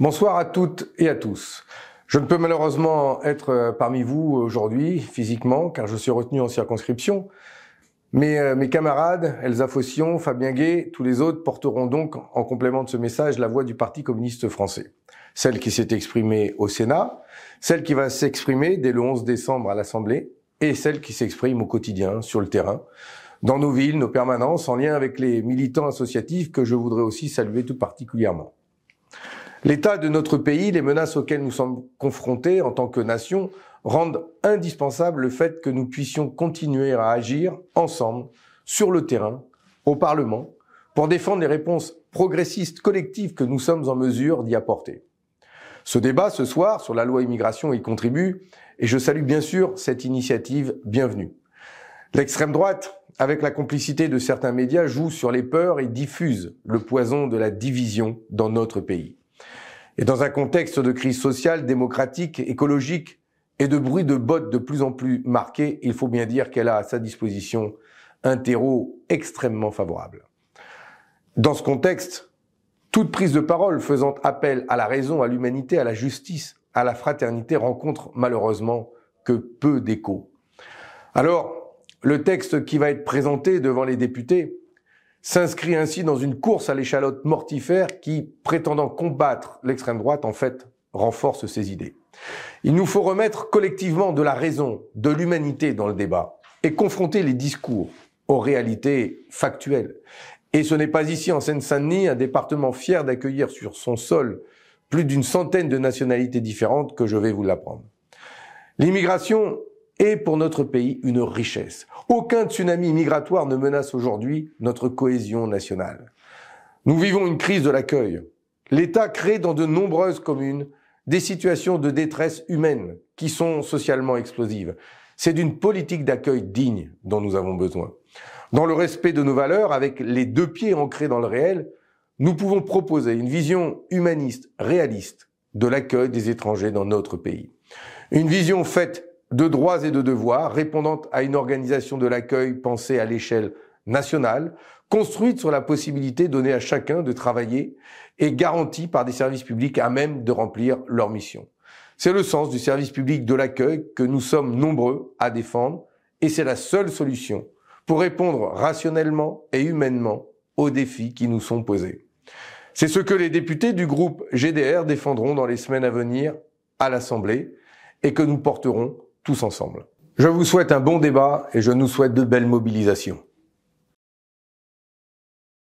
Bonsoir à toutes et à tous. Je ne peux malheureusement être euh, parmi vous aujourd'hui physiquement car je suis retenu en circonscription. Mais euh, mes camarades, Elsa Fossion, Fabien Guay, tous les autres porteront donc en complément de ce message la voix du Parti communiste français. Celle qui s'est exprimée au Sénat, celle qui va s'exprimer dès le 11 décembre à l'Assemblée et celle qui s'exprime au quotidien sur le terrain, dans nos villes, nos permanences, en lien avec les militants associatifs que je voudrais aussi saluer tout particulièrement. L'état de notre pays, les menaces auxquelles nous sommes confrontés en tant que nation rendent indispensable le fait que nous puissions continuer à agir ensemble, sur le terrain, au Parlement, pour défendre les réponses progressistes collectives que nous sommes en mesure d'y apporter. Ce débat ce soir sur la loi immigration y contribue et je salue bien sûr cette initiative bienvenue. L'extrême droite, avec la complicité de certains médias, joue sur les peurs et diffuse le poison de la division dans notre pays. Et dans un contexte de crise sociale, démocratique, écologique et de bruit de bottes de plus en plus marqué, il faut bien dire qu'elle a à sa disposition un terreau extrêmement favorable. Dans ce contexte, toute prise de parole faisant appel à la raison, à l'humanité, à la justice, à la fraternité rencontre malheureusement que peu d'écho. Alors, le texte qui va être présenté devant les députés s'inscrit ainsi dans une course à l'échalote mortifère qui, prétendant combattre l'extrême droite, en fait renforce ses idées. Il nous faut remettre collectivement de la raison, de l'humanité dans le débat et confronter les discours aux réalités factuelles. Et ce n'est pas ici, en Seine-Saint-Denis, un département fier d'accueillir sur son sol plus d'une centaine de nationalités différentes que je vais vous l'apprendre. L'immigration et pour notre pays une richesse. Aucun tsunami migratoire ne menace aujourd'hui notre cohésion nationale. Nous vivons une crise de l'accueil. L'État crée dans de nombreuses communes des situations de détresse humaine qui sont socialement explosives. C'est d'une politique d'accueil digne dont nous avons besoin. Dans le respect de nos valeurs, avec les deux pieds ancrés dans le réel, nous pouvons proposer une vision humaniste, réaliste de l'accueil des étrangers dans notre pays. Une vision faite de droits et de devoirs répondant à une organisation de l'accueil pensée à l'échelle nationale, construite sur la possibilité donnée à chacun de travailler et garantie par des services publics à même de remplir leur mission. C'est le sens du service public de l'accueil que nous sommes nombreux à défendre et c'est la seule solution pour répondre rationnellement et humainement aux défis qui nous sont posés. C'est ce que les députés du groupe GDR défendront dans les semaines à venir à l'Assemblée et que nous porterons ensemble. Je vous souhaite un bon débat et je nous souhaite de belles mobilisations.